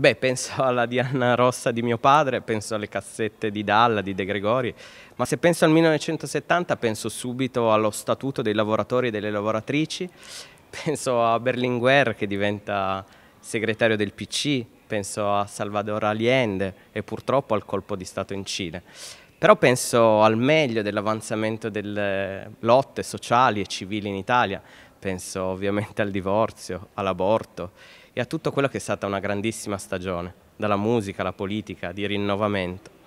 Beh, penso alla Diana Rossa di mio padre, penso alle cassette di Dalla, di De Gregori, ma se penso al 1970 penso subito allo statuto dei lavoratori e delle lavoratrici, penso a Berlinguer che diventa segretario del PC, penso a Salvador Allende e purtroppo al colpo di Stato in Cile. Però penso al meglio dell'avanzamento delle lotte sociali e civili in Italia, penso ovviamente al divorzio, all'aborto, e a tutto quello che è stata una grandissima stagione, dalla musica alla politica, di rinnovamento.